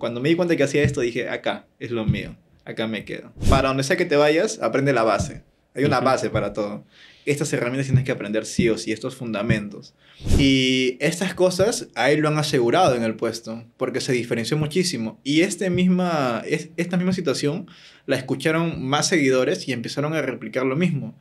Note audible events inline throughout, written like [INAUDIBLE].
cuando me di cuenta que hacía esto, dije, acá es lo mío, acá me quedo. Para donde sea que te vayas, aprende la base. Hay una base para todo. Estas herramientas tienes que aprender sí o sí, estos fundamentos. Y estas cosas ahí lo han asegurado en el puesto, porque se diferenció muchísimo. Y este misma, es, esta misma situación la escucharon más seguidores y empezaron a replicar lo mismo.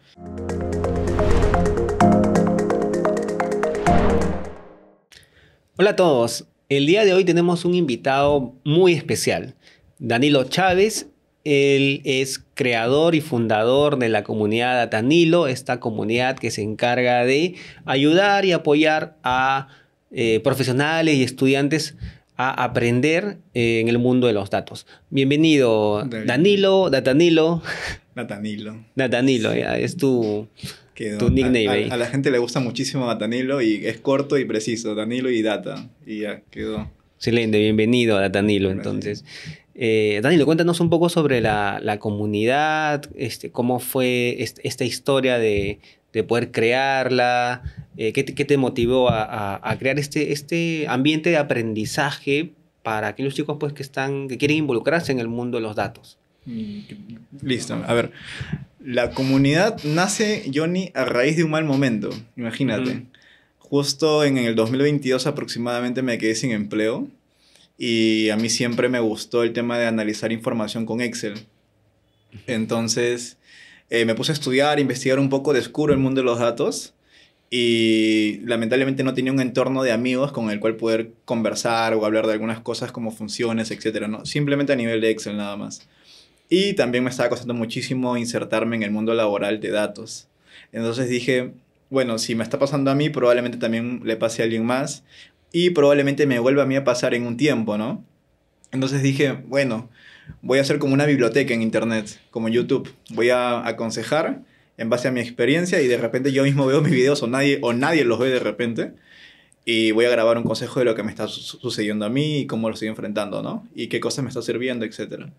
Hola a todos, el día de hoy tenemos un invitado muy especial, Danilo Chávez. Él es creador y fundador de la comunidad Datanilo, esta comunidad que se encarga de ayudar y apoyar a eh, profesionales y estudiantes a aprender eh, en el mundo de los datos. Bienvenido, Danilo, Datanilo. Datanilo. Datanilo, ya, es tu, a, la gente le gusta muchísimo a Danilo y es corto y preciso, Danilo y Data. Y ya quedó. Excelente, bienvenido a Danilo entonces. Eh, Danilo, cuéntanos un poco sobre la, comunidad, este, cómo fue esta historia de, poder crearla, eh, ¿qué, te, motivó a, crear este, este ambiente de aprendizaje para aquellos chicos pues, que, están, que quieren involucrarse en el mundo de los datos? Mm, listo, a ver la comunidad nace, Johnny, a raíz de un mal momento, imagínate. Justo en el 2022 aproximadamente me quedé sin empleo y a mí siempre me gustó el tema de analizar información con Excel. Entonces eh, me puse a estudiar, investigar un poco, de descubro el mundo de los datos y lamentablemente no tenía un entorno de amigos con el cual poder conversar o hablar de algunas cosas como funciones, etc. ¿no? Simplemente a nivel de Excel nada más. Y también me estaba costando muchísimo insertarme en el mundo laboral de datos. Entonces dije, bueno, si me está pasando a mí, probablemente también le pase a alguien más y probablemente me vuelva a mí a pasar en un tiempo, ¿no? Entonces dije, bueno, voy a hacer como una biblioteca en Internet, como YouTube. Voy a aconsejar en base a mi experiencia y de repente yo mismo veo mis videos o nadie, o nadie los ve de repente. Y voy a grabar un consejo de lo que me está sucediendo a mí y cómo lo estoy enfrentando, ¿no? Y qué cosas me está sirviendo, etcétera.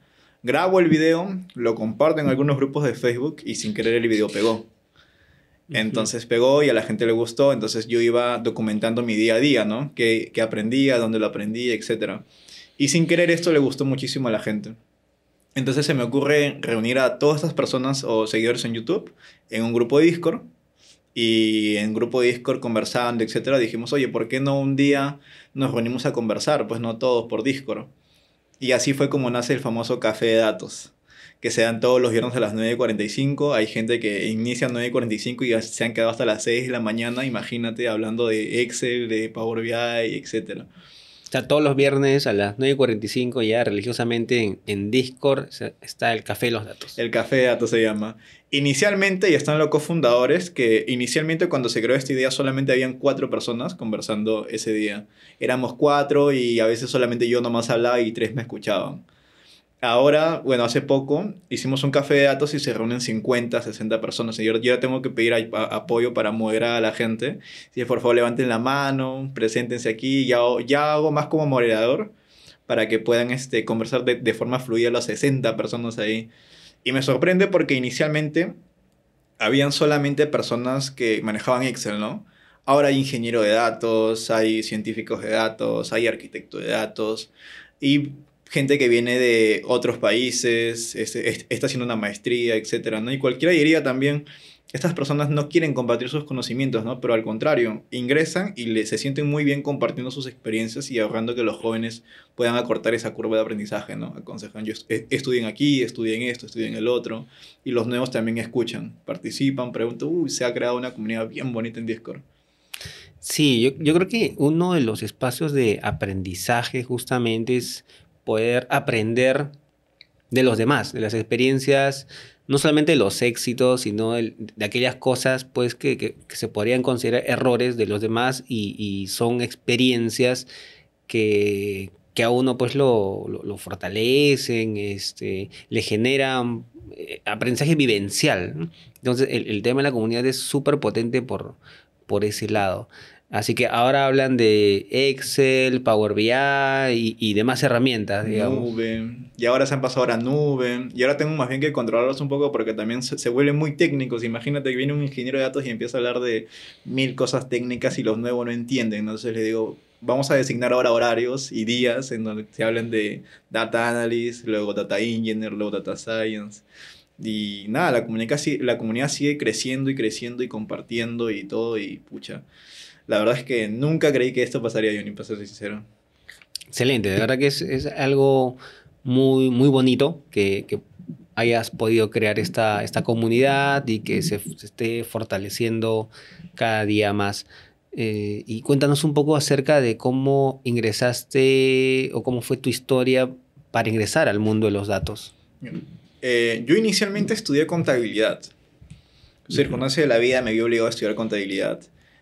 Grabo el video, lo comparto en algunos grupos de Facebook y sin querer el video pegó. Entonces pegó y a la gente le gustó, entonces yo iba documentando mi día a día, ¿no? ¿Qué, qué aprendía, dónde lo aprendí, etcétera. Y sin querer esto le gustó muchísimo a la gente. Entonces se me ocurre reunir a todas estas personas o seguidores en YouTube en un grupo de Discord y en grupo de Discord conversando, etcétera, dijimos, oye, ¿por qué no un día nos reunimos a conversar? Pues no todos por Discord. Y así fue como nace el famoso café de datos, que se dan todos los viernes a las 9.45. Hay gente que inicia a 9.45 y se han quedado hasta las 6 de la mañana, imagínate, hablando de Excel, de Power BI, etcétera. Está todos los viernes a las 9.45 ya religiosamente en, Discord está el Café los Datos. El Café de Datos se llama. Inicialmente, y están los cofundadores, que inicialmente cuando se creó esta idea solamente habían cuatro personas conversando ese día. Éramos cuatro y a veces solamente yo nomás hablaba y tres me escuchaban. Ahora, bueno, hace poco hicimos un café de datos y se reúnen 50, 60 personas. Y yo, yo tengo que pedir apoyo para moderar a la gente. Si por favor levanten la mano, preséntense aquí. Ya, ya hago más como moderador para que puedan este, conversar de, de forma fluida las 60 personas ahí. Y me sorprende porque inicialmente habían solamente personas que manejaban Excel, ¿no? Ahora hay ingeniero de datos, hay científicos de datos, hay arquitecto de datos. Y gente que viene de otros países, está haciendo una maestría, etcétera, ¿no? Y cualquiera diría también, estas personas no quieren compartir sus conocimientos, ¿no? Pero al contrario, ingresan y se sienten muy bien compartiendo sus experiencias y ahorrando que los jóvenes puedan acortar esa curva de aprendizaje, ¿no? Aconsejan, yo, estudien aquí, estudien esto, estudien el otro. Y los nuevos también escuchan, participan, preguntan, uy, se ha creado una comunidad bien bonita en Discord. Sí, yo, yo creo que uno de los espacios de aprendizaje justamente es poder aprender de los demás, de las experiencias, no solamente de los éxitos, sino de, aquellas cosas pues, que, se podrían considerar errores de los demás y, son experiencias que, a uno pues, lo, fortalecen, este, le generan eh, aprendizaje vivencial. Entonces el, tema de la comunidad es súper potente por, por ese lado. Así que ahora hablan de Excel, Power BI y, demás herramientas, Y ahora se han pasado a nube. Y ahora tengo más bien que controlarlos un poco porque también se, vuelven muy técnicos. Imagínate que viene un ingeniero de datos y empieza a hablar de mil cosas técnicas y los nuevos no entienden. Entonces le digo, vamos a designar ahora horarios y días en donde se hablen de data analysis, luego data engineer, luego data science. Y nada, la comunidad, la comunidad sigue creciendo y creciendo y compartiendo y todo y pucha la verdad es que nunca creí que esto pasaría, ni para ser sincero. Excelente, de verdad que es, algo muy, muy bonito que, hayas podido crear esta, esta comunidad y que se, esté fortaleciendo cada día más. Eh, y cuéntanos un poco acerca de cómo ingresaste o cómo fue tu historia para ingresar al mundo de los datos. Eh, yo inicialmente estudié contabilidad. Circunstancia de la vida me vio obligado a estudiar contabilidad.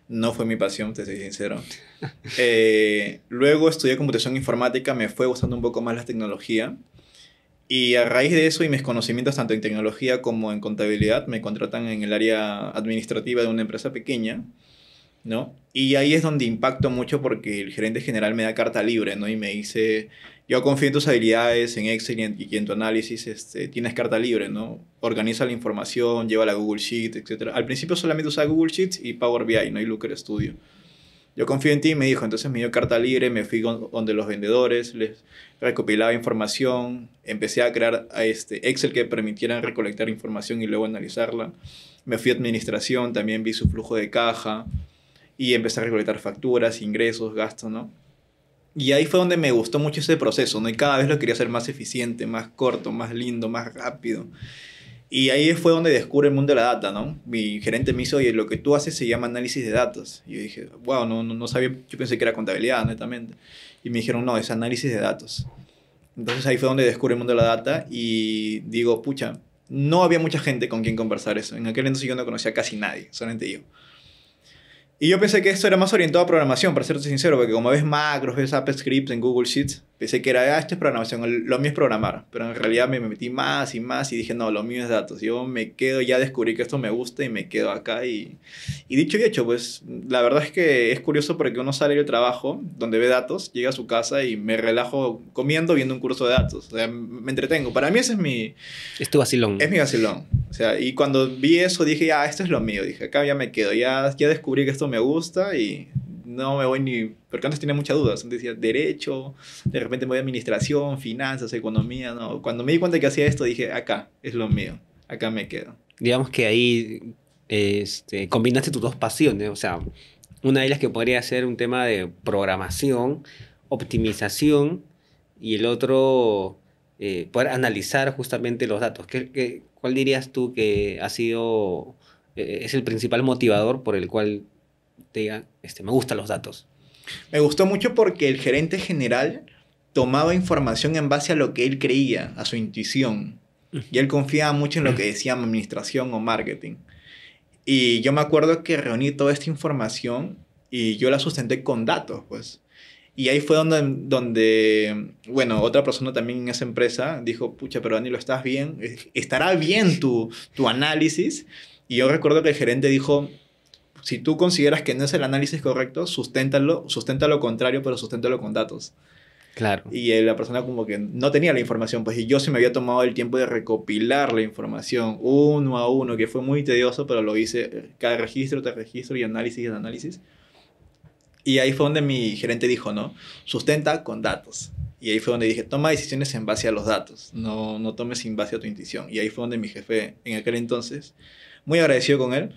No fue mi pasión, te soy sincero. [LAUGHS] Eh, luego estudié computación informática, me fue gustando un poco más la tecnología. Y a raíz de eso y mis conocimientos tanto en tecnología como en contabilidad, me contratan en el área administrativa de una empresa pequeña ¿no? Y ahí es donde impacto mucho porque el gerente general me da carta libre, ¿no? Y me dice, yo confío en tus habilidades, en Excel y en, tu análisis, este, tienes carta libre, ¿no? Organiza la información, lleva la Google Sheet, etc. Al principio solamente usaba Google Sheets y Power BI, ¿no? Y Looker Studio. Yo confío en ti, y me dijo. Entonces me dio carta libre, me fui con, donde los vendedores, les recopilaba información, empecé a crear este Excel que permitiera recolectar información y luego analizarla. Me fui a administración, también vi su flujo de caja, y empecé a recolectar facturas, ingresos, gastos, ¿no? Y ahí fue donde me gustó mucho ese proceso, ¿no? Y cada vez lo quería hacer más eficiente, más corto, más lindo, más rápido. Y ahí fue donde descubrí el mundo de la data, ¿no? Mi gerente me hizo, oye, lo que tú haces se llama análisis de datos. Y yo dije, wow, no, no, sabía, yo pensé que era contabilidad, netamente. Y me dijeron, no, es análisis de datos. Entonces ahí fue donde descubrí el mundo de la data y digo, pucha, no había mucha gente con quien conversar eso. En aquel entonces yo no conocía casi nadie, solamente yo. Y yo pensé que esto era más orientado a programación, para serte sincero, porque como ves macros, ves app scripts en Google Sheets, Pensé que era, ah, esto es programación, lo mío es programar, pero en realidad me metí más y más y dije, no, lo mío es datos. Yo me quedo, ya descubrí que esto me gusta y me quedo acá. Y, y dicho y hecho, pues la verdad es que es curioso porque uno sale del trabajo, donde ve datos, llega a su casa y me relajo comiendo, viendo un curso de datos. O sea, me entretengo. Para mí ese es mi... Es tu vacilón. Es mi vacilón. O sea, y cuando vi eso dije, ah, esto es lo mío. Dije, acá ya me quedo, ya, ya descubrí que esto me gusta y no me voy ni, porque antes tenía muchas dudas, decía derecho, de repente me voy a administración, finanzas, economía, no. Cuando me di cuenta que hacía esto, dije, acá es lo mío, acá me quedo. Digamos que ahí este, combinaste tus dos pasiones, o sea, una de ellas que podría ser un tema de programación, optimización, y el otro, eh, poder analizar justamente los datos. ¿Qué, cuál dirías tú que ha sido, eh, es el principal motivador por el cual te este, me gustan los datos. Me gustó mucho porque el gerente general tomaba información en base a lo que él creía, a su intuición. Mm. Y él confiaba mucho en lo mm. que decía administración o marketing. Y yo me acuerdo que reuní toda esta información y yo la sustenté con datos, pues. Y ahí fue donde, donde, bueno, otra persona también en esa empresa dijo, pucha, pero Dani, ¿lo estás bien? ¿Estará bien tu, tu análisis? Y yo recuerdo que el gerente dijo, si tú consideras que no es el análisis correcto, susténtalo, sustenta lo contrario, pero susténtalo con datos. Claro. Y eh, la persona como que no tenía la información, pues y yo sí me había tomado el tiempo de recopilar la información uno a uno, que fue muy tedioso, pero lo hice eh, cada registro, te registro y análisis y análisis. Y ahí fue donde mi gerente dijo, no, sustenta con datos. Y ahí fue donde dije, toma decisiones en base a los datos, no, no tomes sin base a tu intuición. Y ahí fue donde mi jefe, en aquel entonces, muy agradecido con él,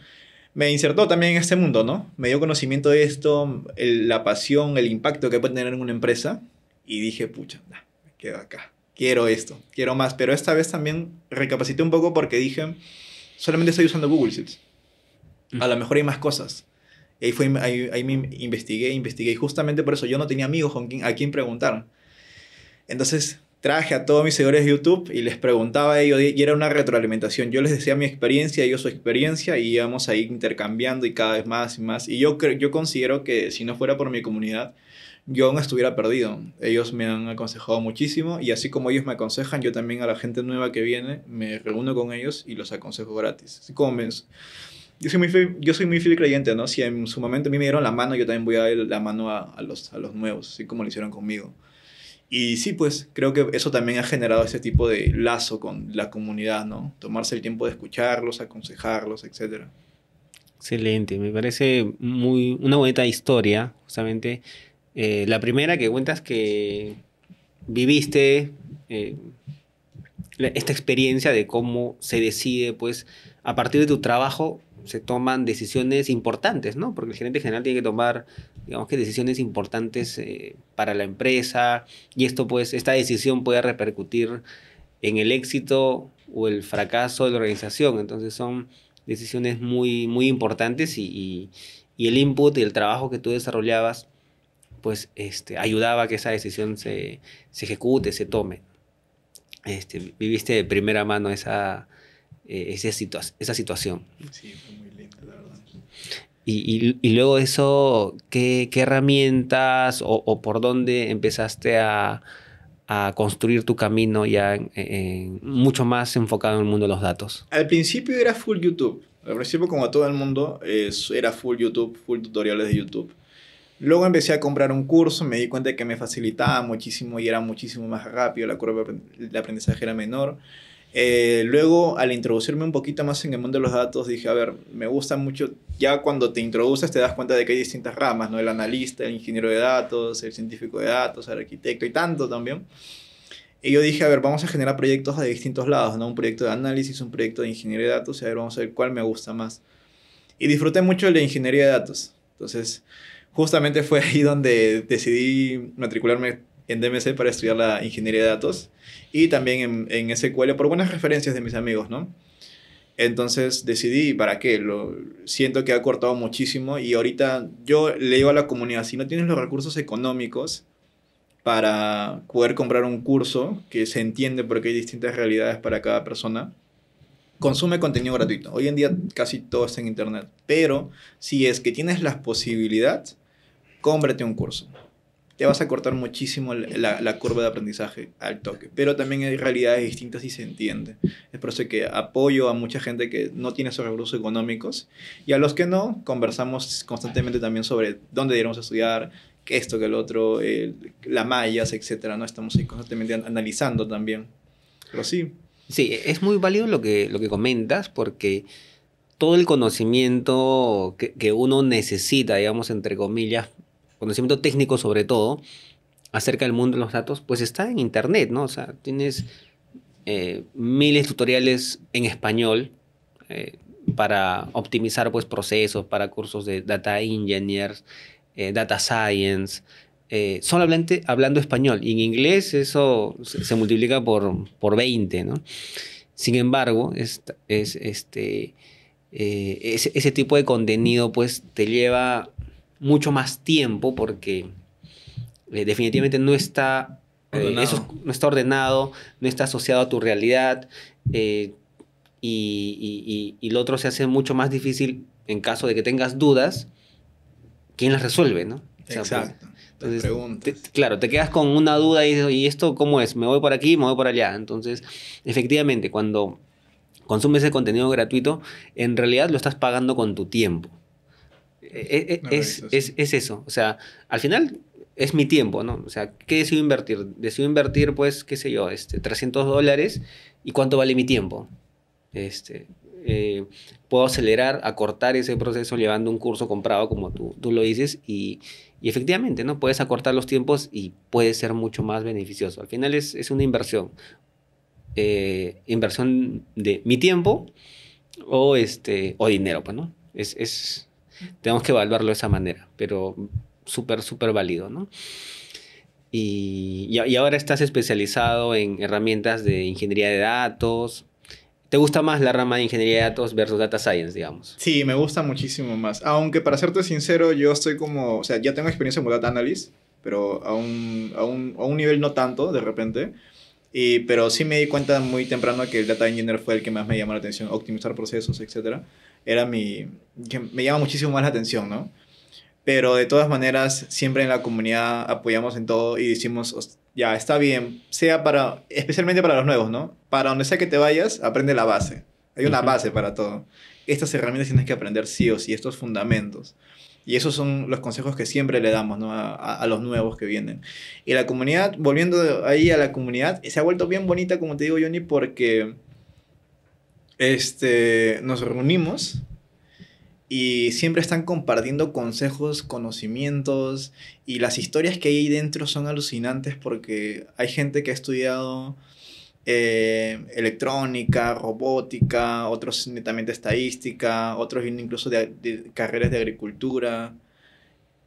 me insertó también en este mundo, ¿no? Me dio conocimiento de esto, la pasión, el impacto que puede tener en una empresa. Y dije, pucha, me quedo acá. Quiero esto, quiero más. Pero esta vez también recapacité un poco porque dije, solamente estoy usando Google Sheets. A lo mejor hay más cosas. Y ahí, me investigué, investigué. Y justamente por eso yo no tenía amigos a quien preguntar. Entonces traje a todos mis seguidores de YouTube y les preguntaba a ellos, y era una retroalimentación. Yo les decía mi experiencia, ellos su experiencia, y íbamos ahí intercambiando y cada vez más y más. Y yo, yo considero que si no fuera por mi comunidad, yo aún estuviera perdido. Ellos me han aconsejado muchísimo y así como ellos me aconsejan, yo también a la gente nueva que viene me reúno con ellos y los aconsejo gratis. Así como me, yo, soy muy fiel, yo soy muy fiel creyente, ¿no? Si en su momento a mí me dieron la mano, yo también voy a dar la mano a, a los, a los nuevos, así como lo hicieron conmigo. Y sí, pues creo que eso también ha generado ese tipo de lazo con la comunidad, ¿no? Tomarse el tiempo de escucharlos, aconsejarlos, etc. Excelente, me parece muy una bonita historia, justamente. Eh, la primera que cuentas que viviste eh, esta experiencia de cómo se decide, pues, a partir de tu trabajo, se toman decisiones importantes, ¿no? Porque el gerente general tiene que tomar, digamos que decisiones importantes eh, para la empresa y esto pues, esta decisión puede repercutir en el éxito o el fracaso de la organización. Entonces son decisiones muy, muy importantes y, el input y el trabajo que tú desarrollabas pues este, ayudaba a que esa decisión se, se ejecute, se tome. Este, viviste de primera mano esa, eh, esa, esa, situación. Sí, fue muy la verdad. Y, luego eso, ¿qué, herramientas o, por dónde empezaste a, construir tu camino ya mucho más enfocado en el mundo de los datos? Al principio era full YouTube. Al principio, como todo el mundo, era full YouTube, full tutoriales de YouTube. Luego empecé a comprar un curso, me di cuenta que me facilitaba muchísimo y era muchísimo más rápido, la curva de aprendizaje era menor. Eh, luego, al introducirme un poquito más en el mundo de los datos, dije, a ver, me gusta mucho, ya cuando te introduces te das cuenta de que hay distintas ramas, ¿no? El analista, el ingeniero de datos, el científico de datos, el arquitecto y tanto también. Y yo dije, a ver, vamos a generar proyectos de distintos lados, ¿no? Un proyecto de análisis, un proyecto de ingeniería de datos, y a ver, vamos a ver cuál me gusta más. Y disfruté mucho de la ingeniería de datos. Entonces, justamente fue ahí donde decidí matricularme en DMC para estudiar la ingeniería de datos y también en, en SQL por buenas referencias de mis amigos, ¿no? Entonces decidí, ¿para qué? Lo, siento que ha cortado muchísimo y ahorita yo le digo a la comunidad, si no tienes los recursos económicos para poder comprar un curso que se entiende porque hay distintas realidades para cada persona, consume contenido gratuito. Hoy en día casi todo está en internet, pero si es que tienes las posibilidades cómprate un curso te vas a cortar muchísimo la, curva de aprendizaje al toque. Pero también hay realidades distintas y se entiende. Es por eso que apoyo a mucha gente que no tiene esos recursos económicos y a los que no, conversamos constantemente también sobre dónde a estudiar, que esto, que el otro, las mallas, etcétera, ¿no? Estamos constantemente analizando también. Pero sí. Sí, es muy válido lo que, lo que comentas porque todo el conocimiento que, que uno necesita, digamos, entre comillas, conocimiento técnico sobre todo, acerca del mundo de los datos, pues está en Internet, ¿no? O sea, tienes eh, miles de tutoriales en español eh, para optimizar pues procesos, para cursos de data engineers, eh, data science, solamente hablando español. Y en inglés eso se, multiplica por, por 20, ¿no? Sin embargo, este, ese, ese tipo de contenido pues te lleva mucho más tiempo porque eh, definitivamente no está, eh, eso no está ordenado, no está asociado a tu realidad eh, y, y, lo otro se hace mucho más difícil en caso de que tengas dudas, ¿quién las resuelve? ¿no? Pues, Exacto. entonces, claro, te quedas con una duda y, y esto cómo es, me voy por aquí, me voy por allá. Entonces, efectivamente, cuando consumes ese contenido gratuito, en realidad lo estás pagando con tu tiempo. Eh, eh, es, eso. O sea, al final es mi tiempo, ¿no? O sea, ¿qué decido invertir? Decido invertir, pues, qué sé yo, este, 300 dólares y cuánto vale mi tiempo. Este, eh, puedo acelerar, acortar ese proceso llevando un curso comprado, como tú, lo dices, y, efectivamente, ¿no? Puedes acortar los tiempos y puede ser mucho más beneficioso. Al final es, una inversión. inversión de mi tiempo o, este, o dinero, pues, ¿no? es, tenemos que evaluarlo de esa manera, pero súper, súper válido, ¿no? Y, y, ahora estás especializado en herramientas de ingeniería de datos. ¿Te gusta más la rama de ingeniería de datos versus data science, digamos? Sí, me gusta muchísimo más. Aunque para serte sincero, yo estoy como, o sea, ya tengo experiencia en data analysis, pero a un, a un nivel no tanto de repente. Y, pero sí me di cuenta muy temprano que el data engineer fue el que más me llamó la atención, optimizar procesos, etcétera era mi, que me llama muchísimo más la atención, ¿no? Pero de todas maneras, siempre en la comunidad apoyamos en todo y decimos, ya, está bien, sea para, especialmente para los nuevos, ¿no? Para donde sea que te vayas, aprende la base. Hay una base para todo. Estas herramientas tienes que aprender sí o sí, estos fundamentos. Y esos son los consejos que siempre le damos ¿no? a, a, los nuevos que vienen. Y la comunidad, volviendo ahí a la comunidad, se ha vuelto bien bonita, como te digo, Johnny, porque este, nos reunimos y siempre están compartiendo consejos, conocimientos y las historias que hay ahí dentro son alucinantes porque hay gente que ha estudiado eh, electrónica, robótica, otros netamente estadística, otros incluso de, carreras de agricultura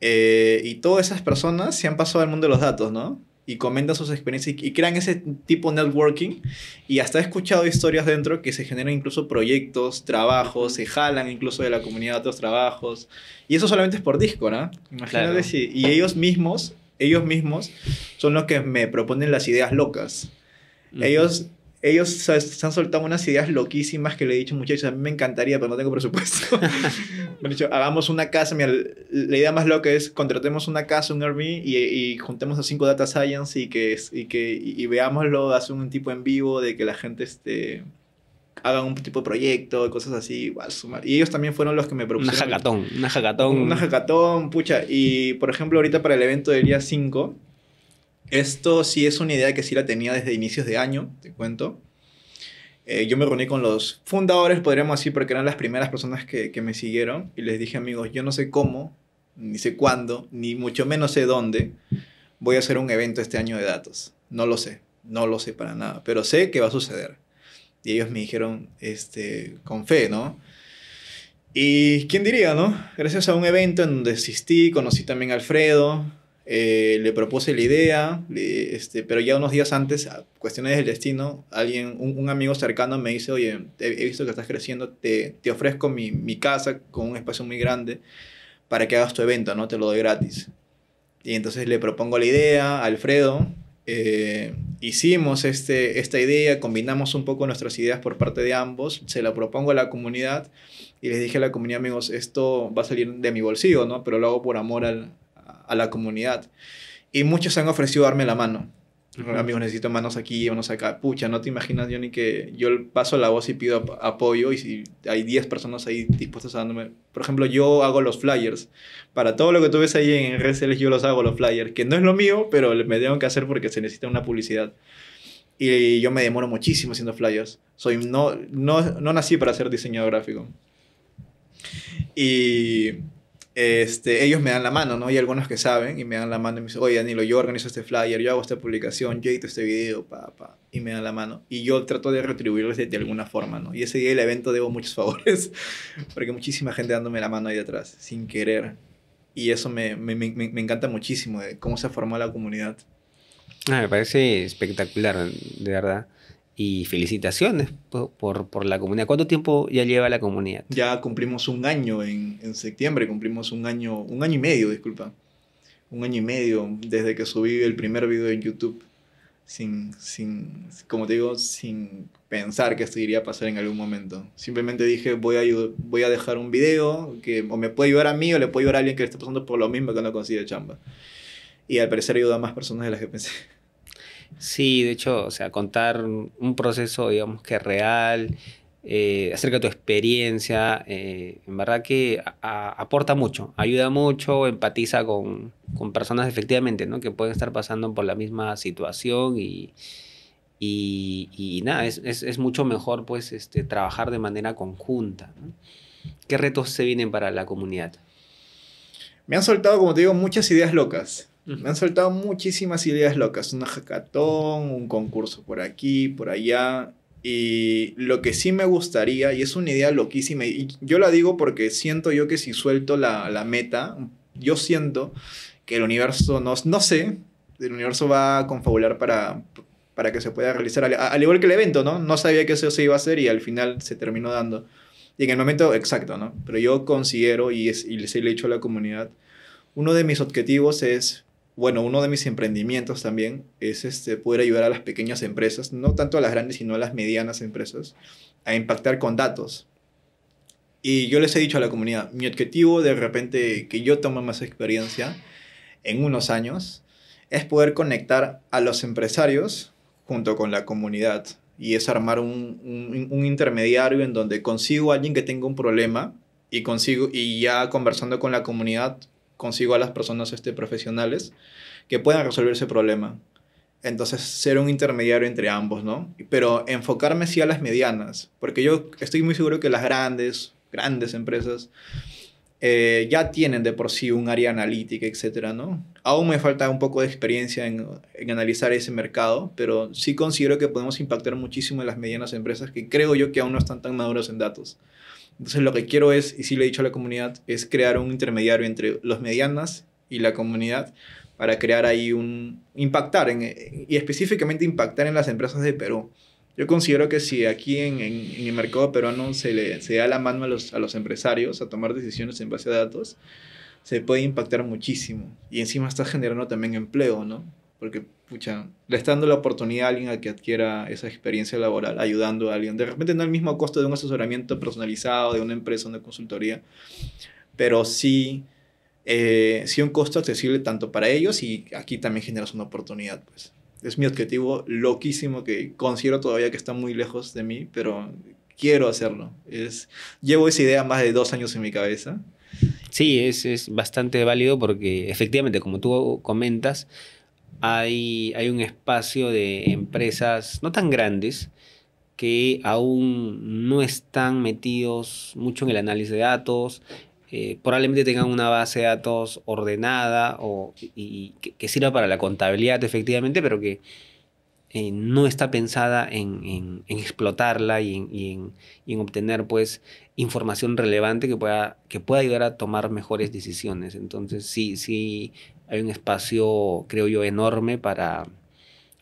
eh, y todas esas personas se han pasado al mundo de los datos, ¿no? y comentan sus experiencias y, crean ese tipo de networking. Y hasta he escuchado historias dentro que se generan incluso proyectos, trabajos, se jalan incluso de la comunidad otros trabajos. Y eso solamente es por disco ¿no? Imagínate Y ellos mismos, ellos mismos son los que me proponen las ideas locas. Ellos ellos se, han soltado unas ideas loquísimas que le he dicho, muchachos, a mí me encantaría, pero no tengo presupuesto. [LAUGHS] me han dicho, hagamos una casa. Mira, la idea más loca es contratemos una casa, un Airbnb y, y juntemos a cinco data science y que, y que y, veámoslo, hace un tipo en vivo de que la gente esté hagan un tipo de proyecto, cosas así, igual sumar. Y ellos también fueron los que me propusieron. Una hackathon, una hackathon. Una hackathon, pucha. Y por ejemplo, ahorita para el evento del día 5, esto sí es una idea que sí la tenía desde inicios de año, te cuento. Eh, yo me reuní con los fundadores, podríamos decir, porque eran las primeras personas que, me siguieron y les dije, amigos, yo no sé cómo, ni sé cuándo, ni mucho menos sé dónde voy a hacer un evento este año de datos. No lo sé, no lo sé para nada, pero sé que va a suceder. Y ellos me dijeron, este, con fe, ¿no? Y quién diría, ¿no? Gracias a un evento en donde asistí, conocí también a Alfredo, eh, le propuse la idea, este, pero ya unos días antes, cuestiones del destino, alguien, un, amigo cercano me dice, oye, he, visto que estás creciendo, te, te ofrezco mi, mi, casa con un espacio muy grande para que hagas tu evento, ¿no? Te lo doy gratis. Y entonces le propongo la idea a Alfredo. Eh, hicimos este, esta idea, combinamos un poco nuestras ideas por parte de ambos, se la propongo a la comunidad y les dije a la comunidad, amigos, esto va a salir de mi bolsillo, ¿no? Pero lo hago por amor al, a la comunidad. Y muchos han ofrecido darme la mano. Amigos, necesito manos aquí, manos acá. Pucha, no te imaginas, ni que yo paso la voz y pido apoyo y si hay 10 personas ahí dispuestas a dándome. Por ejemplo, yo hago los flyers. Para todo lo que tú ves ahí en RSL, yo los hago los flyers, que no es lo mío, pero me tengo que hacer porque se necesita una publicidad. Y yo me demoro muchísimo haciendo flyers. Soy, no, no, no nací para ser diseñador gráfico. Y este, ellos me dan la mano, ¿no? Hay algunos que saben y me dan la mano y me dicen, oye, Danilo, yo organizo este flyer, yo hago esta publicación, yo edito este video, pa, pa, y me dan la mano. Y yo trato de retribuirles de, alguna forma, ¿no? Y ese día del evento debo muchos [LAUGHS] favores, porque muchísima gente dándome la mano ahí atrás sin querer. Y eso me, encanta muchísimo, de cómo se formó la comunidad. Ah, me parece espectacular, de verdad. Y felicitaciones por, por, la comunidad. ¿Cuánto tiempo ya lleva la comunidad? Ya cumplimos un año en, en, septiembre, cumplimos un año, un año y medio, disculpa. Un año y medio desde que subí el primer video en YouTube. Sin, sin, como te digo, sin pensar que esto iría a pasar en algún momento. Simplemente dije, voy a, voy a dejar un video que o me puede ayudar a mí o le puede ayudar a alguien que esté pasando por lo mismo que no consigue chamba. Y al parecer ayuda a más personas de las que pensé. Sí, de hecho, o sea, contar un proceso, digamos, que real, eh, acerca de tu experiencia, eh, en verdad que aporta mucho, ayuda mucho, empatiza con, personas efectivamente, ¿no? Que pueden estar pasando por la misma situación y, y, nada, es, es, es, mucho mejor, pues, este, trabajar de manera conjunta. ¿Qué retos se vienen para la comunidad? Me han soltado, como te digo, muchas ideas locas. Me han soltado muchísimas ideas locas, un jacatón, un concurso por aquí, por allá. Y lo que sí me gustaría, y es una idea loquísima, y yo la digo porque siento yo que si suelto la, la meta, yo siento que el universo, no, no sé, el universo va a confabular para, para que se pueda realizar, al, igual que el evento, ¿no? No sabía que eso se iba a hacer y al final se terminó dando. Y en el momento exacto, ¿no? Pero yo considero, y, es, les he hecho a la comunidad, uno de mis objetivos es bueno, uno de mis emprendimientos también es este, poder ayudar a las pequeñas empresas, no tanto a las grandes, sino a las medianas empresas, a impactar con datos. Y yo les he dicho a la comunidad, mi objetivo de repente que yo tome más experiencia en unos años es poder conectar a los empresarios junto con la comunidad y es armar un, intermediario en donde consigo a alguien que tenga un problema y consigo y ya conversando con la comunidad consigo a las personas este, profesionales que puedan resolver ese problema. Entonces, ser un intermediario entre ambos, ¿no? Pero enfocarme sí a las medianas, porque yo estoy muy seguro que las grandes, grandes empresas eh, ya tienen de por sí un área analítica, etcétera, ¿no? Aún me falta un poco de experiencia en, en analizar ese mercado, pero sí considero que podemos impactar muchísimo en las medianas empresas que creo yo que aún no están tan maduras en datos. Entonces lo que quiero es, y sí le he dicho a la comunidad, es crear un intermediario entre los medianas y la comunidad para crear ahí un impactar y específicamente impactar en las empresas de Perú. Yo considero que si aquí en, en, en el mercado peruano se le se da la mano a los, a los empresarios a tomar decisiones en base a datos, se puede impactar muchísimo. Y encima está generando también empleo, ¿no? porque, pucha, le está dando la oportunidad a alguien a que adquiera esa experiencia laboral, ayudando a alguien. De repente no al mismo costo de un asesoramiento personalizado, de una empresa, una consultoría, pero sí, eh, sí un costo accesible tanto para ellos y aquí también generas una oportunidad, pues. Es mi objetivo loquísimo que considero todavía que está muy lejos de mí, pero quiero hacerlo. Es, llevo esa idea más de dos años en mi cabeza. Sí, es, es bastante válido porque efectivamente, como tú comentas, hay, hay un espacio de empresas no tan grandes que aún no están metidos mucho en el análisis de datos, eh, probablemente tengan una base de datos ordenada o, y, que, sirva para la contabilidad efectivamente, pero que eh, no está pensada en, explotarla y en, en, obtener pues información relevante que pueda, que pueda ayudar a tomar mejores decisiones. Entonces sí, sí hay un espacio, creo yo, enorme para,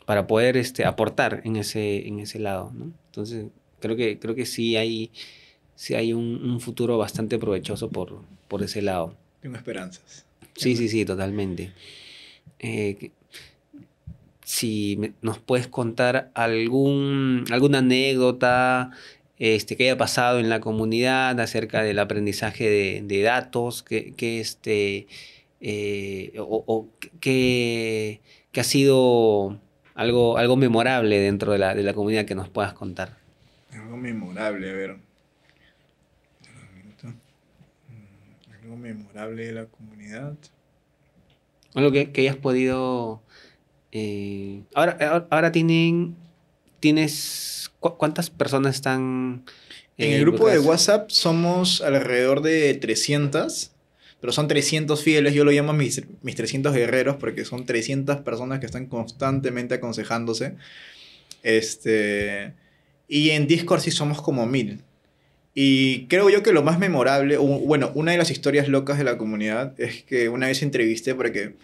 para poder este, aportar en ese, en ese lado. Entonces, creo que, creo que sí hay, sí hay un, futuro bastante provechoso por, por ese lado. Tengo esperanzas. Sí, sí, sí, totalmente. Eh, si nos puedes contar algún, alguna anécdota este, que haya pasado en la comunidad acerca del aprendizaje de, datos, que, que este, eh, o, que ha sido algo, algo memorable dentro de la, comunidad que nos puedas contar? Algo memorable, a ver. Algo memorable de la comunidad. Algo que, hayas podido... Eh, ahora, ahora, tienen... Tienes... ¿Cuántas personas están... en el grupo de WhatsApp somos alrededor de 300 pero son 300 fieles, yo lo llamo mis, mis 300 guerreros porque son 300 personas que están constantemente aconsejándose. Este, y en Discord sí somos como mil. Y creo yo que lo más memorable, bueno, una de las historias locas de la comunidad es que una vez entrevisté porque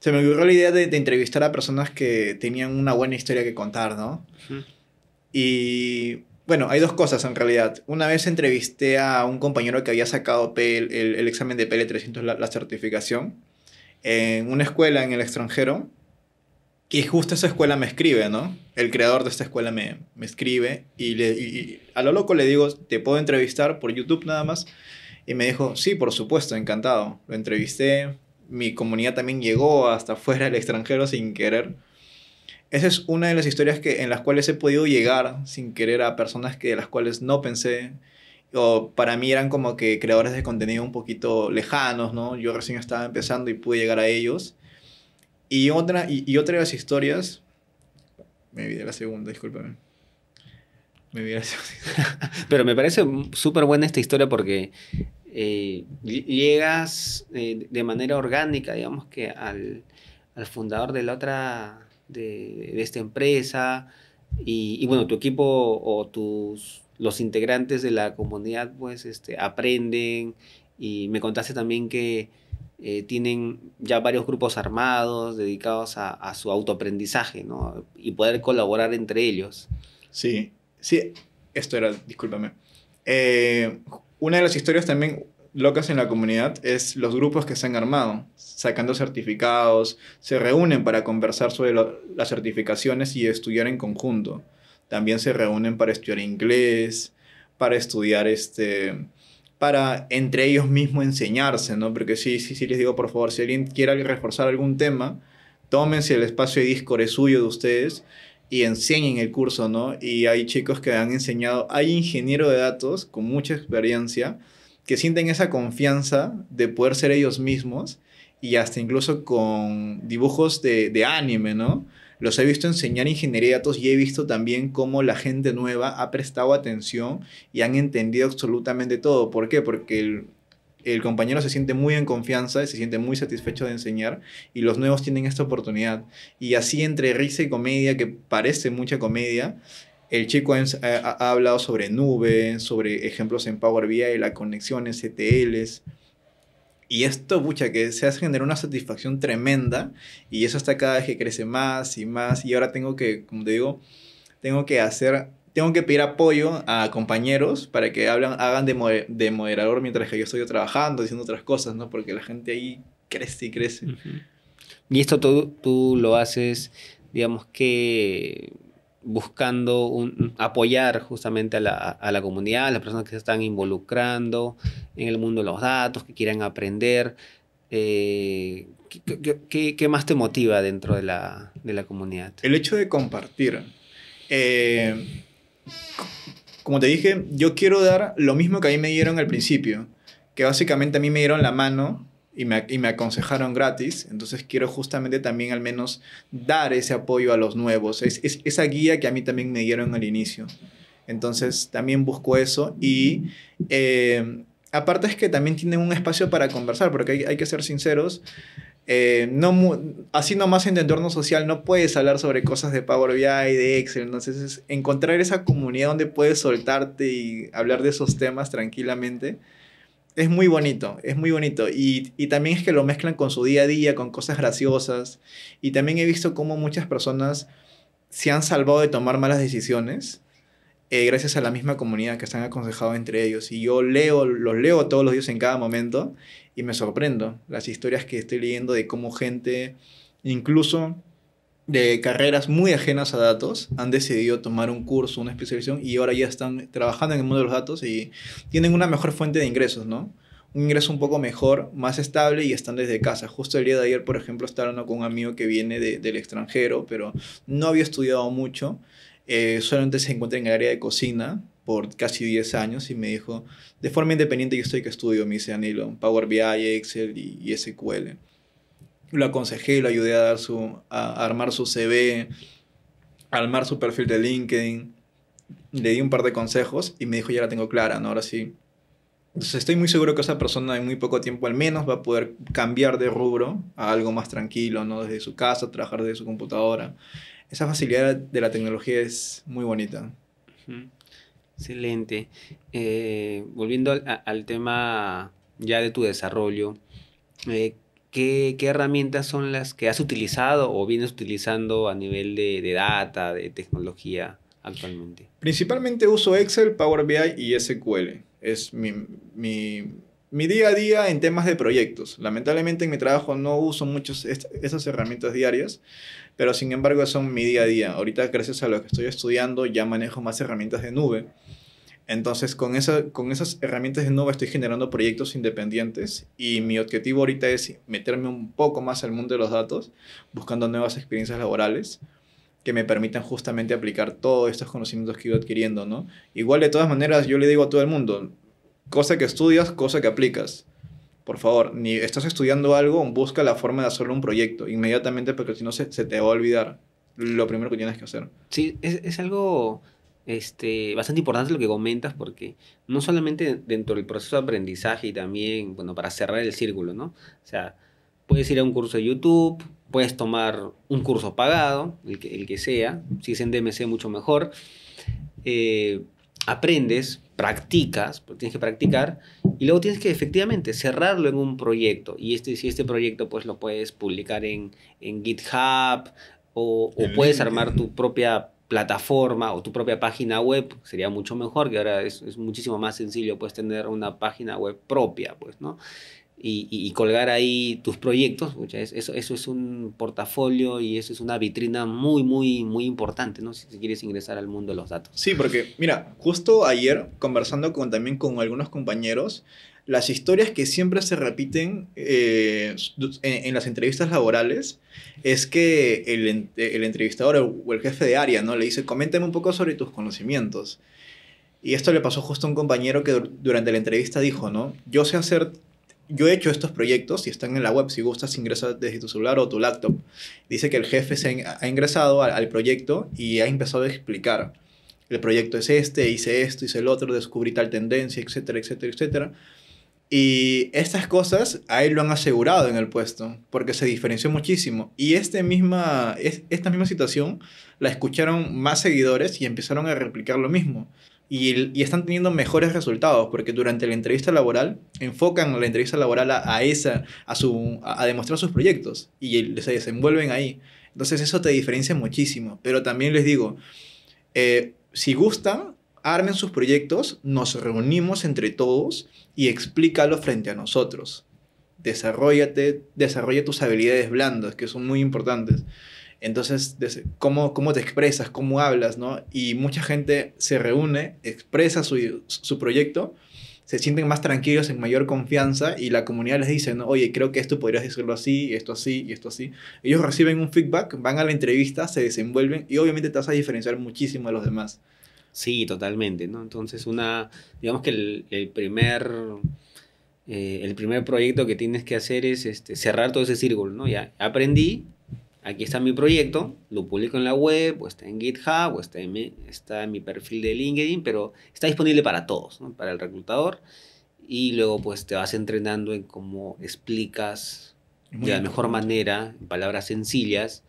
se me ocurrió la idea de, entrevistar a personas que tenían una buena historia que contar, ¿no? Y bueno, hay dos cosas en realidad. Una vez entrevisté a un compañero que había sacado el, examen de PL300, la, certificación, en una escuela en el extranjero. que justo esa escuela me escribe, ¿no? El creador de esta escuela me, escribe y, le, y a lo loco le digo, ¿te puedo entrevistar por YouTube nada más? Y me dijo, sí, por supuesto, encantado. Lo entrevisté, mi comunidad también llegó hasta fuera del extranjero sin querer. Esa es una de las historias que, en las cuales he podido llegar sin querer a personas que, de las cuales no pensé o para mí eran como que creadores de contenido un poquito lejanos, ¿no? Yo recién estaba empezando y pude llegar a ellos. Y otra, y, otra de las historias, me olvidé la segunda, discúlpame. Me olvidé la segunda. [LAUGHS] Pero me parece súper buena esta historia porque eh, llegas eh, de manera orgánica, digamos que al, al fundador de la otra de, esta empresa y, bueno, tu equipo o tus, los integrantes de la comunidad pues este, aprenden y me contaste también que eh, tienen ya varios grupos armados dedicados a, su autoaprendizaje ¿no? y poder colaborar entre ellos. Sí, sí, esto era, discúlpame. Eh, una de las historias también, locas en la comunidad es los grupos que se han armado, sacando certificados, se reúnen para conversar sobre las certificaciones y estudiar en conjunto. También se reúnen para estudiar inglés, para estudiar este para entre ellos mismos enseñarse, ¿no? Porque sí, sí, sí les digo, por favor, si alguien quiere reforzar algún tema, tómense el espacio de Discord es suyo de ustedes y enseñen el curso, ¿no? Y hay chicos que han enseñado, hay ingeniero de datos con mucha experiencia que sienten esa confianza de poder ser ellos mismos y hasta incluso con dibujos de, anime, ¿no? Los he visto enseñar ingeniería de datos y he visto también cómo la gente nueva ha prestado atención y han entendido absolutamente todo. ¿Por qué? Porque el, compañero se siente muy en confianza, y se siente muy satisfecho de enseñar y los nuevos tienen esta oportunidad. Y así entre risa y comedia, que parece mucha comedia, el chico ha, hablado sobre nubes, sobre ejemplos en Power BI, la conexión CTLs. Y esto, mucha que se hace generado una satisfacción tremenda y eso está cada vez que crece más y más. Y ahora tengo que, como te digo, tengo que hacer, tengo que pedir apoyo a compañeros para que hablan, hagan de, moderador mientras que yo estoy trabajando, diciendo otras cosas, ¿no? Porque la gente ahí crece y crece. Y esto todo tú lo haces, digamos que buscando un, apoyar justamente a la, comunidad, a las personas que se están involucrando en el mundo de los datos, que quieran aprender. Eh, ¿qué, más te motiva dentro de la, comunidad? El hecho de compartir. Eh, como te dije, yo quiero dar lo mismo que a mí me dieron al principio, que básicamente a mí me dieron la mano y me, aconsejaron gratis. Entonces quiero justamente también al menos dar ese apoyo a los nuevos, es, esa guía que a mí también me dieron al inicio. Entonces también busco eso y eh, aparte es que también tienen un espacio para conversar, porque hay, que ser sinceros. Eh, no así nomás en el entorno social no puedes hablar sobre cosas de Power BI, de Excel, entonces es encontrar esa comunidad donde puedes soltarte y hablar de esos temas tranquilamente es muy bonito, es muy bonito. Y, también es que lo mezclan con su día a día, con cosas graciosas. Y también he visto cómo muchas personas se han salvado de tomar malas decisiones eh, gracias a la misma comunidad que se han aconsejado entre ellos. Y yo leo, los leo todos los días en cada momento y me sorprendo las historias que estoy leyendo de cómo gente, incluso de carreras muy ajenas a datos han decidido tomar un curso, una especialización y ahora ya están trabajando en el mundo de los datos y tienen una mejor fuente de ingresos, ¿no? Un ingreso un poco mejor, más estable y están desde casa. Justo el día de ayer, por ejemplo, estaba hablando con un amigo que viene del extranjero, pero no había estudiado mucho, eh, solamente se encuentra en el área de cocina por casi 10 años y me dijo, de forma independiente yo estoy que estudio, me dice Power BI, Excel y SQL lo aconsejé, lo ayudé a, dar su, a armar su CV, a armar su perfil de LinkedIn, le di un par de consejos y me dijo, ya la tengo clara, ¿no? Ahora sí. Entonces estoy muy seguro que esa persona en muy poco tiempo al menos va a poder cambiar de rubro a algo más tranquilo, ¿no? Desde su casa, trabajar desde su computadora. Esa facilidad de la tecnología es muy bonita. Excelente. Eh, volviendo al, tema ya de tu desarrollo, eh, ¿qué, herramientas son las que has utilizado o vienes utilizando a nivel de, data, de tecnología actualmente? Principalmente uso Excel, Power BI y SQL. Es mi, mi, día a día en temas de proyectos. Lamentablemente en mi trabajo no uso muchas esas herramientas diarias, pero sin embargo son mi día a día. Ahorita gracias a lo que estoy estudiando ya manejo más herramientas de nube entonces, con, con esas herramientas de nuevo estoy generando proyectos independientes y mi objetivo ahorita es meterme un poco más al mundo de los datos, buscando nuevas experiencias laborales que me permitan justamente aplicar todos estos conocimientos que iba adquiriendo, ¿no? Igual, de todas maneras, yo le digo a todo el mundo, cosa que estudias, cosa que aplicas. Por favor, ni estás estudiando algo, busca la forma de hacerlo un proyecto inmediatamente porque si no se, se te va a olvidar lo primero que tienes que hacer. Sí, es, es algo este, bastante importante lo que comentas porque no solamente dentro del proceso de aprendizaje y también, bueno, para cerrar el círculo, ¿no? O sea, puedes ir a un curso de YouTube, puedes tomar un curso pagado, el que, sea, si es en DMC mucho mejor, eh, aprendes, practicas, tienes que practicar y luego tienes que efectivamente cerrarlo en un proyecto y este, si este proyecto pues lo puedes publicar en, GitHub o puedes armar tu propia plataforma o tu propia página web pues, sería mucho mejor, que ahora es, es muchísimo más sencillo, puedes tener una página web propia, pues, ¿no? Y, y, colgar ahí tus proyectos, eso, eso es un portafolio y eso es una vitrina muy, muy, muy importante, ¿no? Si, quieres ingresar al mundo de los datos. Sí, porque, mira, justo ayer, conversando con, también con algunos compañeros, las historias que siempre se repiten eh, en, las entrevistas laborales es que el, entrevistador o el jefe de área ¿no? le dice, coméntame un poco sobre tus conocimientos. Y esto le pasó justo a un compañero que durante la entrevista dijo, ¿no? Yo sé hacer, yo he hecho estos proyectos si están en la web, si gustas ingresa desde tu celular o tu laptop. Dice que el jefe se ha ingresado al, al proyecto y ha empezado a explicar el proyecto es este, hice esto, hice el otro, descubrí tal tendencia, etcétera, etcétera, etcétera. Y estas cosas ahí él lo han asegurado en el puesto, porque se diferenció muchísimo. Y este misma, es, esta misma situación la escucharon más seguidores y empezaron a replicar lo mismo. Y, están teniendo mejores resultados, porque durante la entrevista laboral enfocan la entrevista laboral a, esa, a, su, a, demostrar sus proyectos y se desenvuelven ahí. Entonces eso te diferencia muchísimo. Pero también les digo, eh, si gustan, armen sus proyectos, nos reunimos entre todos y explícalo frente a nosotros. desarrolla tus habilidades blandas, que son muy importantes. Entonces, ¿cómo, te expresas, cómo hablas, ¿no? Y mucha gente se reúne, expresa su, proyecto, se sienten más tranquilos, en mayor confianza, y la comunidad les dice, Oye, creo que esto podrías decirlo así, esto así, y esto así. Ellos reciben un feedback, van a la entrevista, se desenvuelven, y obviamente te vas a diferenciar muchísimo de los demás. Sí, totalmente, ¿no? Entonces, una, digamos que el, el primer... Eh, el primer proyecto que tienes que hacer es este, cerrar todo ese círculo, ¿no? Ya aprendí, aquí está mi proyecto, lo publico en la web, o está en GitHub, o está en mi, está en mi perfil de LinkedIn, pero está disponible para todos, ¿no? para el reclutador. Y luego pues te vas entrenando en cómo explicas de la mejor manera, en palabras sencillas,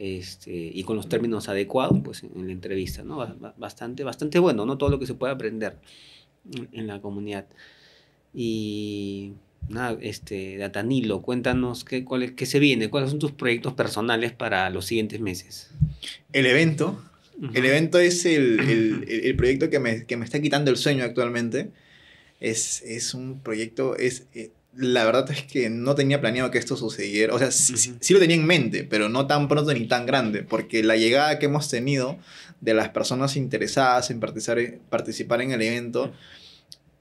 este, y con los términos adecuados pues, en la entrevista. ¿no? Bastante, bastante bueno, ¿no? todo lo que se puede aprender en la comunidad. Y nada, este, Datanilo, cuéntanos qué, cuál se viene, cuáles son tus proyectos personales para los siguientes meses. El evento. El evento es el, el, proyecto que me, que me, está quitando el sueño actualmente. Es, es un proyecto, es eh, la verdad es que no tenía planeado que esto sucediera. O sea, sí, lo tenía en mente, pero no tan pronto ni tan grande, porque la llegada que hemos tenido de las personas interesadas en participar, en el evento,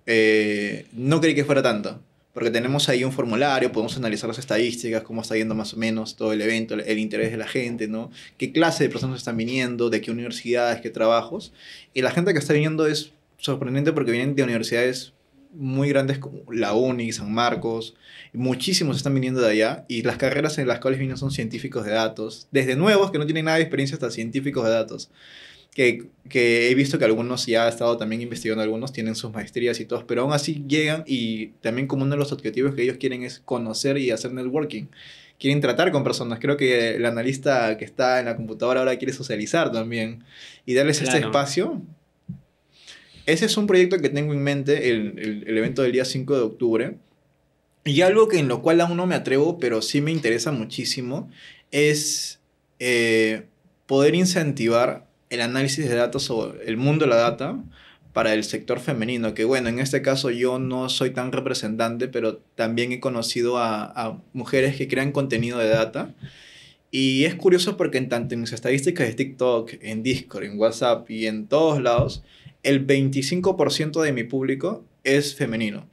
eh, no creí que fuera tanto. Porque tenemos ahí un formulario, podemos analizar las estadísticas, cómo está yendo más o menos todo el evento, el, el interés de la gente, ¿no? Qué clase de personas están viniendo, de qué universidades, qué trabajos. Y la gente que está viniendo es sorprendente porque vienen de universidades muy grandes como la UNI, San Marcos, muchísimos están viniendo de allá y las carreras en las cuales vienen son científicos de datos, desde nuevos que no tienen nada de experiencia hasta científicos de datos, que, he visto que algunos ya han estado también investigando, algunos tienen sus maestrías y todo... pero aún así llegan y también como uno de los objetivos que ellos quieren es conocer y hacer networking. Quieren tratar con personas. Creo que el analista que está en la computadora ahora quiere socializar también y darles ese este espacio ese es un proyecto que tengo en mente, el, evento del día 5 de octubre. Y algo que en lo cual aún no me atrevo, pero sí me interesa muchísimo, es eh, poder incentivar el análisis de datos o el mundo de la data para el sector femenino, que bueno, en este caso yo no soy tan representante, pero también he conocido a, a mujeres que crean contenido de data. Y es curioso porque en tanto en mis estadísticas de TikTok, en Discord, en WhatsApp y en todos lados, el 25% de mi público es femenino.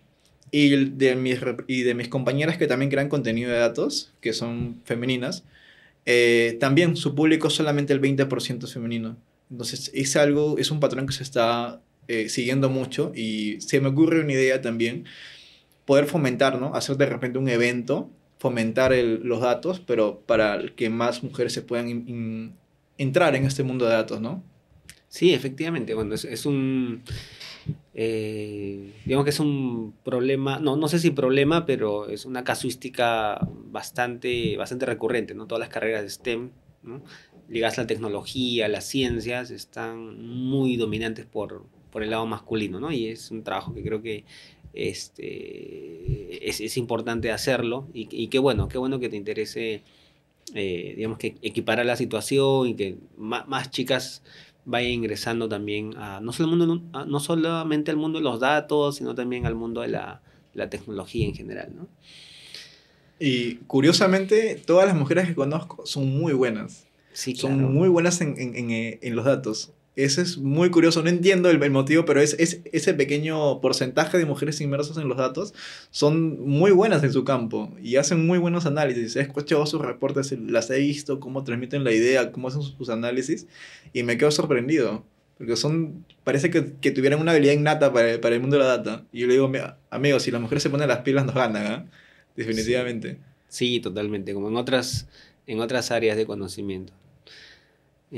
Y de, mis, y de mis compañeras que también crean contenido de datos, que son femeninas, eh, también su público solamente el 20% es femenino. Entonces es algo, es un patrón que se está eh, siguiendo mucho y se me ocurre una idea también, poder fomentar, ¿no? Hacer de repente un evento, fomentar los datos, pero para que más mujeres se puedan entrar en este mundo de datos, ¿no? Sí, efectivamente, bueno, es, un... Eh, digamos que es un problema, no, no sé si problema, pero es una casuística bastante, bastante recurrente, ¿no? Todas las carreras de STEM, ¿no? ligadas a la tecnología, a las ciencias, están muy dominantes por, el lado masculino, ¿no? Y es un trabajo que creo que este, es, importante hacerlo y, qué bueno, qué bueno que te interese, eh, digamos, que equiparar la situación y que más chicas vaya ingresando también a no, solo el mundo, no solamente al mundo de los datos, sino también al mundo de la, la tecnología en general. ¿no? Y curiosamente, todas las mujeres que conozco son muy buenas. Sí, Son muy buenas en, en, en eh, los datos. Ese es muy curioso, no entiendo el, motivo, pero es, ese pequeño porcentaje de mujeres inmersas en los datos son muy buenas en su campo y hacen muy buenos análisis. He escuchado sus reportes, las he visto, cómo transmiten la idea, cómo hacen sus análisis y me quedo sorprendido. Porque son, parece que, tuvieran una habilidad innata para, para, el mundo de la data. Y yo le digo, amigo, si las mujeres se ponen las pilas nos ganan, ¿ah?". definitivamente. Sí, sí, totalmente, como en otras, en otras áreas de conocimiento.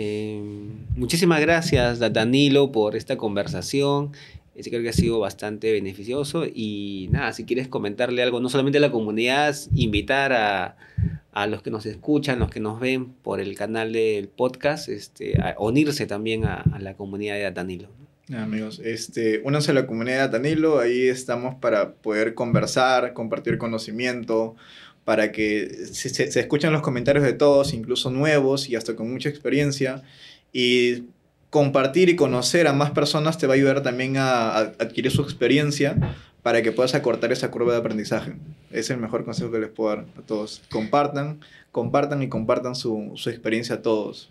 Em, muchísimas gracias, Danilo, por esta conversación. creo que ha sido bastante beneficioso. Y nada, si quieres comentarle algo, no solamente a la comunidad, invitar a, los que nos escuchan, los que nos ven por el canal del podcast, este, a unirse también a, la comunidad de Danilo. Ah, amigos, este, únanse a la comunidad de Danilo, ahí estamos para poder conversar, compartir conocimiento, para que se, escuchen los comentarios de todos, incluso nuevos y hasta con mucha experiencia. Y compartir y conocer a más personas te va a ayudar también a, adquirir su experiencia para que puedas acortar esa curva de aprendizaje. Es el mejor consejo que les puedo dar a todos. Compartan, compartan y compartan su, experiencia a todos.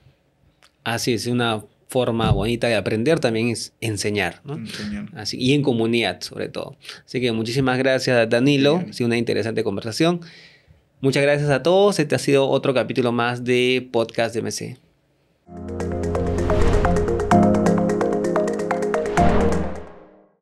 Así es, una forma bonita de aprender también es enseñar, ¿no? Enseñar. Así, y en comunidad sobre todo. Así que muchísimas gracias Danilo, ha sido una interesante conversación. Muchas gracias a todos. Este ha sido otro capítulo más de Podcast DMC.